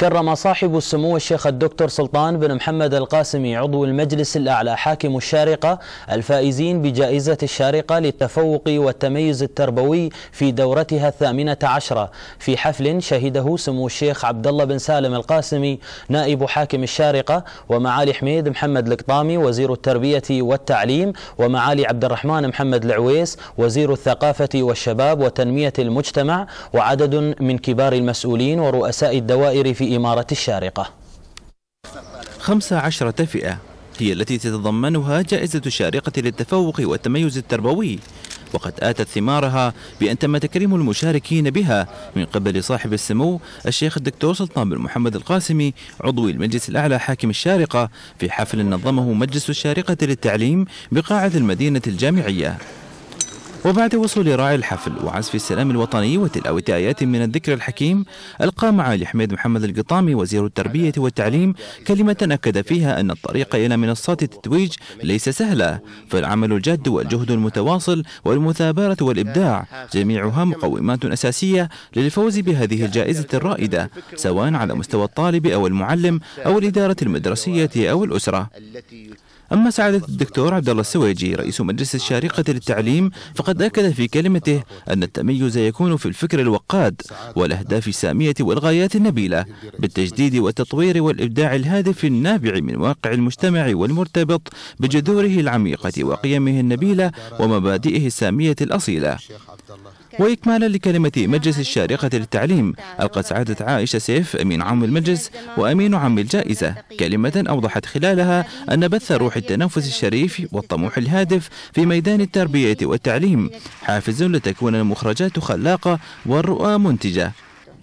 كرم صاحب السمو الشيخ الدكتور سلطان بن محمد القاسمي عضو المجلس الأعلى حاكم الشارقة الفائزين بجائزة الشارقة للتفوق والتميز التربوي في دورتها الثامنة عشرة في حفل شهده سمو الشيخ عبد الله بن سالم القاسمي نائب حاكم الشارقة ومعالي حميد محمد القطامي وزير التربية والتعليم ومعالي عبد الرحمن محمد العويس وزير الثقافة والشباب وتنمية المجتمع وعدد من كبار المسؤولين ورؤساء الدوائر في إمارة الشارقة خمسة عشرة فئة هي التي تتضمنها جائزة الشارقة للتفوق والتميز التربوي وقد آتت ثمارها بأن تم تكريم المشاركين بها من قبل صاحب السمو الشيخ الدكتور سلطان بن محمد القاسمي عضو المجلس الأعلى حاكم الشارقة في حفل نظمه مجلس الشارقة للتعليم بقاعة المدينة الجامعية وبعد وصول راعي الحفل وعزف السلام الوطني وتلاوة آيات من الذكر الحكيم ألقى معالي حميد محمد القطامي وزير التربية والتعليم كلمة أكد فيها أن الطريق إلى منصات التتويج ليس سهلة فالعمل الجاد والجهد المتواصل والمثابرة والإبداع جميعها مقومات أساسية للفوز بهذه الجائزة الرائدة سواء على مستوى الطالب أو المعلم أو الإدارة المدرسية أو الأسرة أما سعادة الدكتور عبد الله السويجي رئيس مجلس الشارقة للتعليم فقد أكد في كلمته أن التميز يكون في الفكر الوقاد والأهداف السامية والغايات النبيلة بالتجديد والتطوير والإبداع الهادف النابع من واقع المجتمع والمرتبط بجذوره العميقة وقيمه النبيلة ومبادئه السامية الأصيلة وإكمالا لكلمة مجلس الشارقة للتعليم ألقت سعادة عائشة سيف أمين عام المجلس وأمين عام الجائزة كلمة أوضحت خلالها أن بث روح التنافس الشريف والطموح الهادف في ميدان التربية والتعليم حافز لتكون المخرجات خلاقة والرؤى منتجة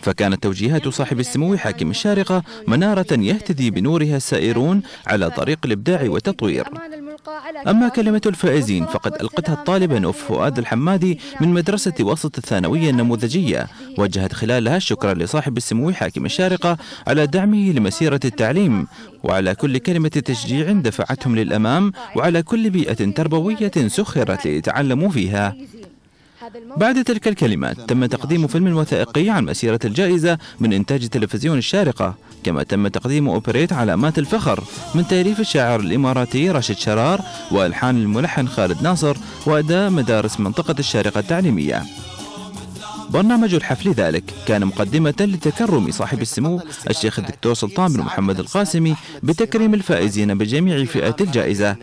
فكانت توجيهات صاحب السمو حاكم الشارقة منارة يهتدي بنورها السائرون على طريق الإبداع والتطوير أما كلمة الفائزين فقد ألقتها الطالب نوف فؤاد الحمادي من مدرسة وسط الثانوية النموذجية وجهت خلالها الشكر لصاحب السمو حاكم الشارقة على دعمه لمسيرة التعليم وعلى كل كلمة تشجيع دفعتهم للأمام وعلى كل بيئة تربوية سخرت ليتعلموا فيها بعد تلك الكلمات تم تقديم فيلم وثائقي عن مسيرة الجائزة من إنتاج تلفزيون الشارقة كما تم تقديم أوبريت علامات الفخر من تأليف الشاعر الإماراتي راشد شرار وألحان الملحن خالد ناصر وأداء مدارس منطقة الشارقة التعليمية برنامج الحفل ذلك كان مقدمة لتكرم صاحب السمو الشيخ الدكتور سلطان بن محمد القاسمي بتكريم الفائزين بجميع فئات الجائزة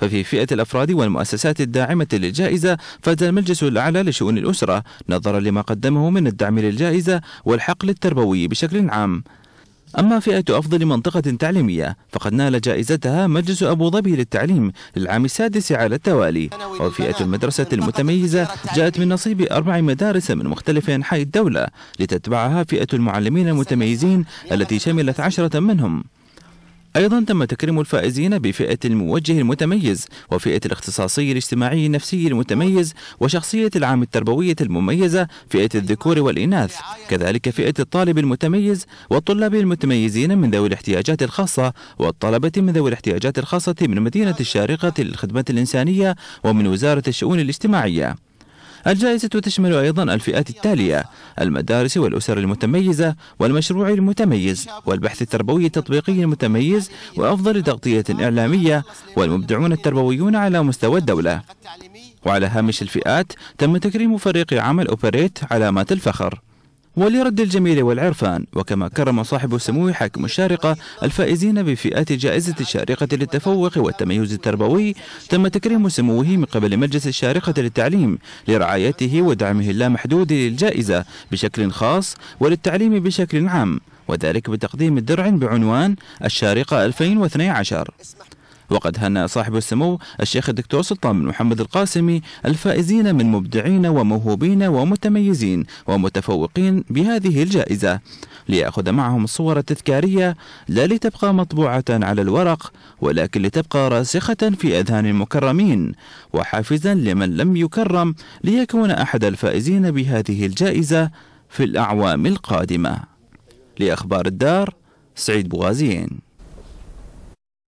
ففي فئة الأفراد والمؤسسات الداعمة للجائزة فاز المجلس الأعلى لشؤون الأسرة نظرا لما قدمه من الدعم للجائزة والحقل التربوي بشكل عام أما فئة أفضل منطقة تعليمية فقد نال جائزتها مجلس أبو ظبي للتعليم للعام السادس على التوالي وفئة المدرسة المتميزة جاءت من نصيب أربع مدارس من مختلف أنحاء الدولة لتتبعها فئة المعلمين المتميزين التي شملت عشرة منهم أيضا تم تكريم الفائزين بفئة الموجه المتميز وفئة الاختصاصي الاجتماعي النفسي المتميز وشخصية العام التربوية المميزة فئة الذكور والإناث كذلك فئة الطالب المتميز والطلاب المتميزين من ذوي الاحتياجات الخاصة والطلبة من ذوي الاحتياجات الخاصة من مدينة الشارقة للخدمة الإنسانية ومن وزارة الشؤون الاجتماعية الجائزة تشمل أيضا الفئات التالية المدارس والأسر المتميزة والمشروع المتميز والبحث التربوي التطبيقي المتميز وأفضل تغطية إعلامية والمبدعون التربويون على مستوى الدولة وعلى هامش الفئات تم تكريم فريق عمل أوبريت علامات الفخر ولرد الجميل والعرفان وكما كرم صاحب السمو حاكم الشارقة الفائزين بفئات جائزة الشارقة للتفوق والتميز التربوي تم تكريم سموه من قبل مجلس الشارقة للتعليم لرعايته ودعمه اللامحدود للجائزة بشكل خاص وللتعليم بشكل عام وذلك بتقديم درع بعنوان الشارقة 2012 وقد هنأ صاحب السمو الشيخ الدكتور سلطان بن محمد القاسمي الفائزين من مبدعين وموهوبين ومتميزين ومتفوقين بهذه الجائزة ليأخذ معهم الصور التذكارية لا لتبقى مطبوعة على الورق ولكن لتبقى راسخة في أذهان المكرمين وحافزا لمن لم يكرم ليكون أحد الفائزين بهذه الجائزة في الأعوام القادمة لأخبار الدار سعيد بوغازين